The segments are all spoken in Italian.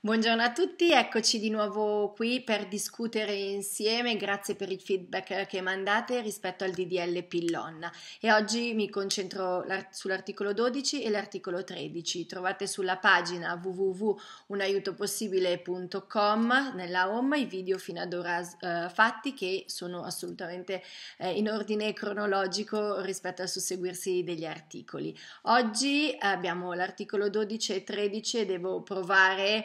Buongiorno a tutti, eccoci di nuovo qui per discutere insieme, grazie per il feedback che mandate rispetto al DDL Pillon. e oggi mi concentro sull'articolo 12 e l'articolo 13, trovate sulla pagina www.unaiutopossibile.com nella home i video fino ad ora eh, fatti che sono assolutamente eh, in ordine cronologico rispetto al susseguirsi degli articoli. Oggi abbiamo l'articolo 12 e 13 e devo provare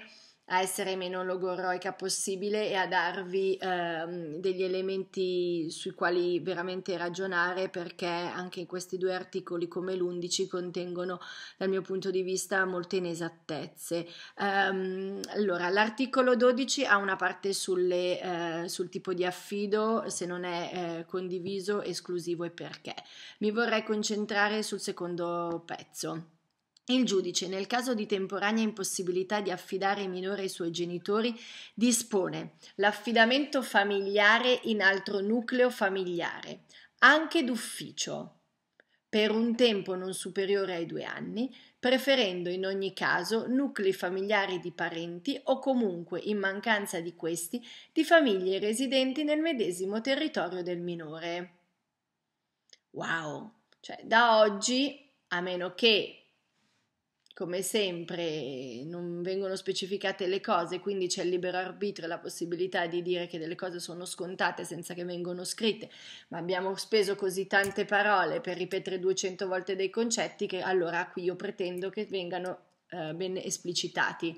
a essere meno logorroica possibile e a darvi ehm, degli elementi sui quali veramente ragionare perché anche questi due articoli come l'11 contengono dal mio punto di vista molte inesattezze. Um, allora, l'articolo 12 ha una parte sulle, eh, sul tipo di affido, se non è eh, condiviso, esclusivo e perché. Mi vorrei concentrare sul secondo pezzo. Il giudice, nel caso di temporanea impossibilità di affidare il minore ai suoi genitori, dispone l'affidamento familiare in altro nucleo familiare, anche d'ufficio, per un tempo non superiore ai due anni, preferendo in ogni caso nuclei familiari di parenti o comunque, in mancanza di questi, di famiglie residenti nel medesimo territorio del minore. Wow! Cioè, da oggi, a meno che come sempre non vengono specificate le cose, quindi c'è il libero arbitrio e la possibilità di dire che delle cose sono scontate senza che vengano scritte, ma abbiamo speso così tante parole per ripetere 200 volte dei concetti che allora qui io pretendo che vengano eh, ben esplicitati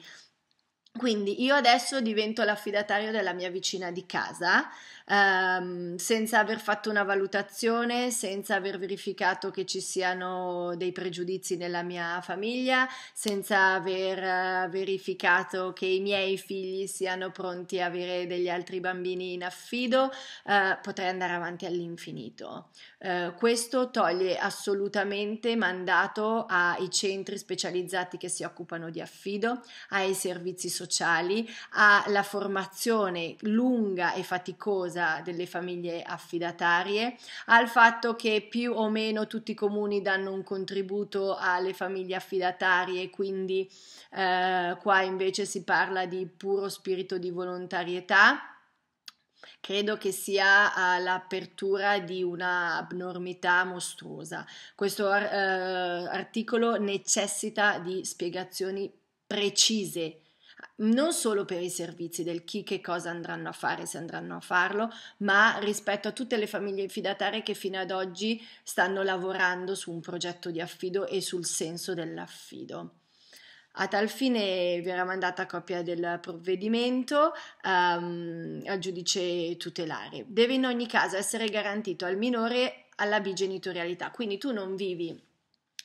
quindi io adesso divento l'affidatario della mia vicina di casa ehm, senza aver fatto una valutazione, senza aver verificato che ci siano dei pregiudizi nella mia famiglia, senza aver eh, verificato che i miei figli siano pronti a avere degli altri bambini in affido, eh, potrei andare avanti all'infinito. Eh, questo toglie assolutamente mandato ai centri specializzati che si occupano di affido, ai servizi sociali sociali alla formazione lunga e faticosa delle famiglie affidatarie, al fatto che più o meno tutti i comuni danno un contributo alle famiglie affidatarie, quindi eh, qua invece si parla di puro spirito di volontarietà. Credo che sia l'apertura di una abnormità mostruosa. Questo eh, articolo necessita di spiegazioni precise non solo per i servizi del chi che cosa andranno a fare se andranno a farlo, ma rispetto a tutte le famiglie fidatarie che fino ad oggi stanno lavorando su un progetto di affido e sul senso dell'affido. A tal fine verrà mandata copia del provvedimento um, al giudice tutelare. Deve in ogni caso essere garantito al minore alla bigenitorialità, quindi tu non vivi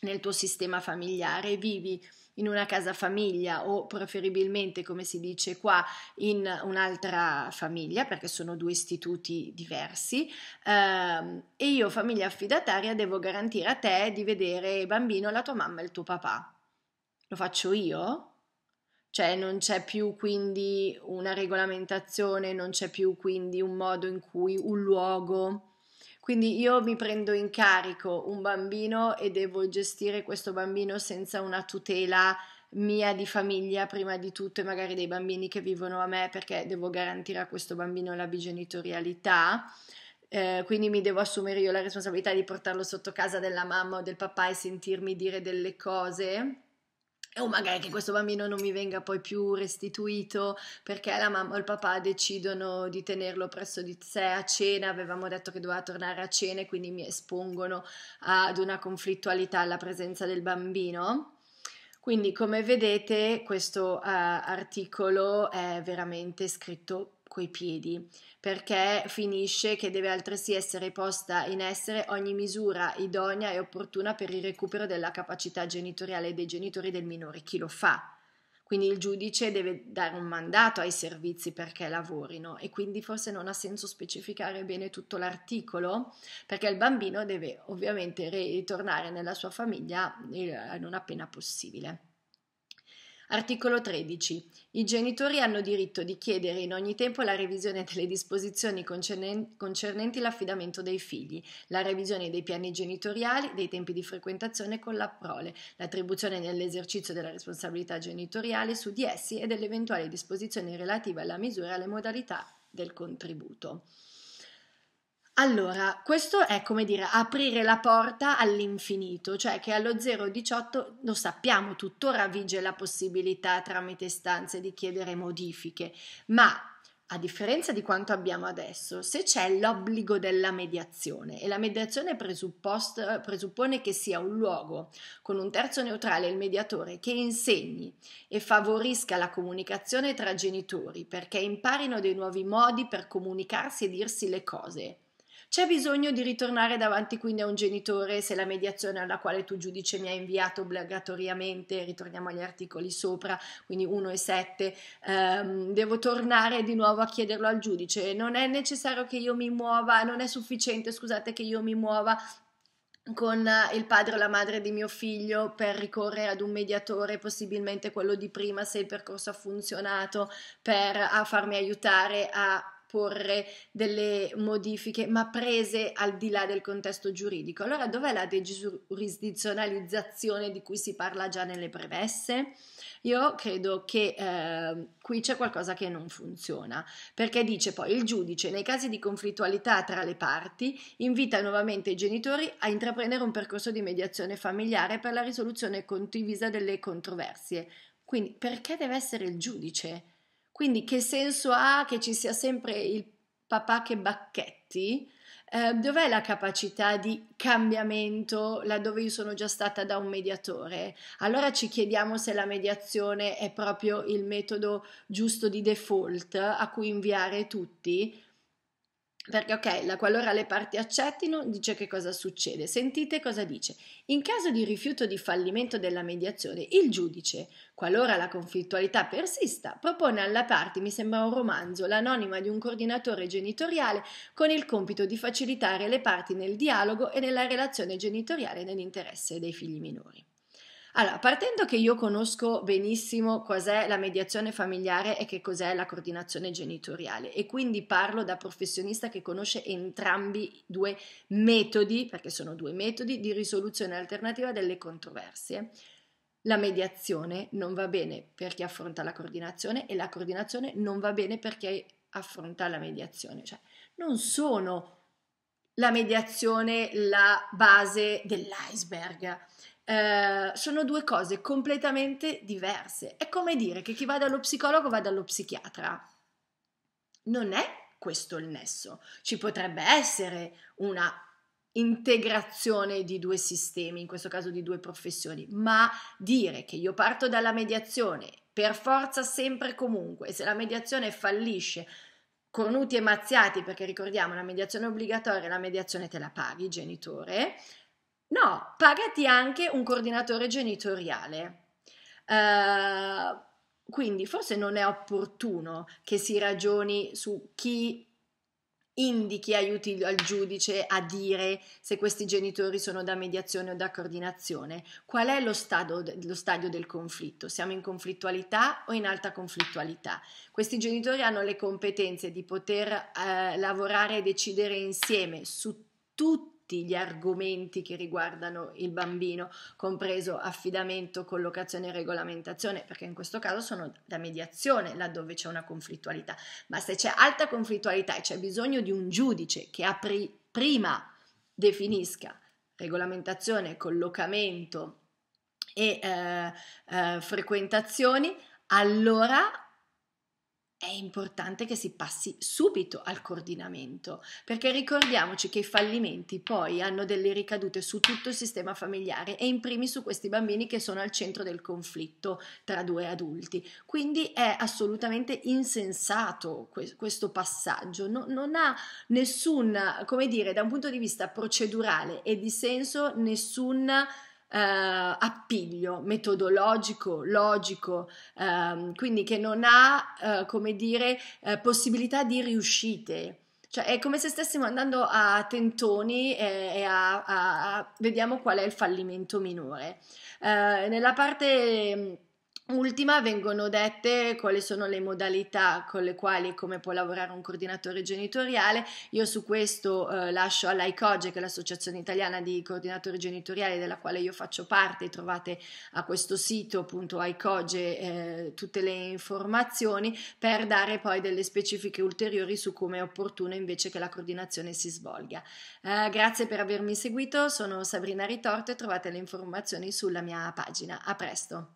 nel tuo sistema familiare, vivi in una casa famiglia o preferibilmente, come si dice qua, in un'altra famiglia, perché sono due istituti diversi, ehm, e io, famiglia affidataria, devo garantire a te di vedere bambino la tua mamma e il tuo papà. Lo faccio io? Cioè non c'è più quindi una regolamentazione, non c'è più quindi un modo in cui un luogo quindi io mi prendo in carico un bambino e devo gestire questo bambino senza una tutela mia di famiglia prima di tutto e magari dei bambini che vivono a me perché devo garantire a questo bambino la bigenitorialità. Eh, quindi mi devo assumere io la responsabilità di portarlo sotto casa della mamma o del papà e sentirmi dire delle cose o magari che questo bambino non mi venga poi più restituito perché la mamma o il papà decidono di tenerlo presso di sé a cena, avevamo detto che doveva tornare a cena e quindi mi espongono ad una conflittualità alla presenza del bambino. Quindi come vedete questo uh, articolo è veramente scritto acqua piedi, perché finisce che deve altresì essere posta in essere ogni misura idonea e opportuna per il recupero della capacità genitoriale dei genitori del minore. Chi lo fa? Quindi il giudice deve dare un mandato ai servizi perché lavorino e quindi forse non ha senso specificare bene tutto l'articolo perché il bambino deve ovviamente ritornare nella sua famiglia eh, non appena possibile. Articolo 13. I genitori hanno diritto di chiedere in ogni tempo la revisione delle disposizioni concernenti l'affidamento dei figli, la revisione dei piani genitoriali, dei tempi di frequentazione con la prole, l'attribuzione nell'esercizio della responsabilità genitoriale su di essi e delle eventuali disposizioni relative alla misura e alle modalità del contributo. Allora, questo è come dire aprire la porta all'infinito, cioè che allo 018 lo sappiamo, tuttora vige la possibilità tramite stanze di chiedere modifiche, ma a differenza di quanto abbiamo adesso, se c'è l'obbligo della mediazione e la mediazione presuppone che sia un luogo con un terzo neutrale, il mediatore, che insegni e favorisca la comunicazione tra genitori perché imparino dei nuovi modi per comunicarsi e dirsi le cose c'è bisogno di ritornare davanti quindi a un genitore se la mediazione alla quale tu giudice mi ha inviato obbligatoriamente, ritorniamo agli articoli sopra, quindi 1 e 7, ehm, devo tornare di nuovo a chiederlo al giudice, non è necessario che io mi muova, non è sufficiente, scusate, che io mi muova con eh, il padre o la madre di mio figlio per ricorrere ad un mediatore, possibilmente quello di prima se il percorso ha funzionato, per farmi aiutare a apporre delle modifiche, ma prese al di là del contesto giuridico. Allora dov'è la degiurisdizionalizzazione di cui si parla già nelle premesse? Io credo che eh, qui c'è qualcosa che non funziona, perché dice poi il giudice nei casi di conflittualità tra le parti invita nuovamente i genitori a intraprendere un percorso di mediazione familiare per la risoluzione condivisa delle controversie. Quindi perché deve essere il giudice? Quindi che senso ha che ci sia sempre il papà che bacchetti? Eh, dov'è la capacità di cambiamento laddove io sono già stata da un mediatore? Allora ci chiediamo se la mediazione è proprio il metodo giusto di default a cui inviare tutti perché ok, la, qualora le parti accettino, dice che cosa succede. Sentite cosa dice. In caso di rifiuto di fallimento della mediazione, il giudice, qualora la conflittualità persista, propone alla parte, mi sembra un romanzo, l'anonima di un coordinatore genitoriale con il compito di facilitare le parti nel dialogo e nella relazione genitoriale nell'interesse dei figli minori. Allora, partendo che io conosco benissimo cos'è la mediazione familiare e che cos'è la coordinazione genitoriale e quindi parlo da professionista che conosce entrambi due metodi, perché sono due metodi di risoluzione alternativa delle controversie. La mediazione non va bene per chi affronta la coordinazione e la coordinazione non va bene per chi affronta la mediazione, cioè non sono la mediazione la base dell'iceberg. Eh, sono due cose completamente diverse. È come dire che chi va dallo psicologo va dallo psichiatra. Non è questo il nesso. Ci potrebbe essere una integrazione di due sistemi, in questo caso di due professioni, ma dire che io parto dalla mediazione per forza sempre e comunque, se la mediazione fallisce, cornuti e mazziati, perché ricordiamo la mediazione obbligatoria, la mediazione te la paghi, genitore, no, pagati anche un coordinatore genitoriale. Uh, quindi forse non è opportuno che si ragioni su chi indichi, aiuti al giudice a dire se questi genitori sono da mediazione o da coordinazione. Qual è lo stadio, lo stadio, del conflitto? Siamo in conflittualità o in alta conflittualità? Questi genitori hanno le competenze di poter eh, lavorare e decidere insieme su tutti tutti gli argomenti che riguardano il bambino, compreso affidamento, collocazione e regolamentazione, perché in questo caso sono da mediazione laddove c'è una conflittualità. Ma se c'è alta conflittualità e c'è bisogno di un giudice che apri, prima definisca regolamentazione, collocamento e eh, eh, frequentazioni, allora è importante che si passi subito al coordinamento, perché ricordiamoci che i fallimenti poi hanno delle ricadute su tutto il sistema familiare e in primis su questi bambini che sono al centro del conflitto tra due adulti. Quindi è assolutamente insensato questo passaggio, non ha nessun, come dire, da un punto di vista procedurale e di senso, nessun eh, appiglio metodologico, logico, ehm, quindi che non ha, eh, come dire, eh, possibilità di riuscite. Cioè è come se stessimo andando a tentoni e, a, a, a vediamo qual è il fallimento minore. Eh, nella parte Ultima vengono dette quali sono le modalità con le quali e come può lavorare un coordinatore genitoriale. Io su questo eh, lascio all'ICOGE, che è l'Associazione Italiana di Coordinatori Genitoriali della quale io faccio parte, trovate a questo sito appunto ICOGE eh, tutte le informazioni per dare poi delle specifiche ulteriori su come è opportuno invece che la coordinazione si svolga. Eh, grazie per avermi seguito, sono Sabrina Ritorto e trovate le informazioni sulla mia pagina. A presto!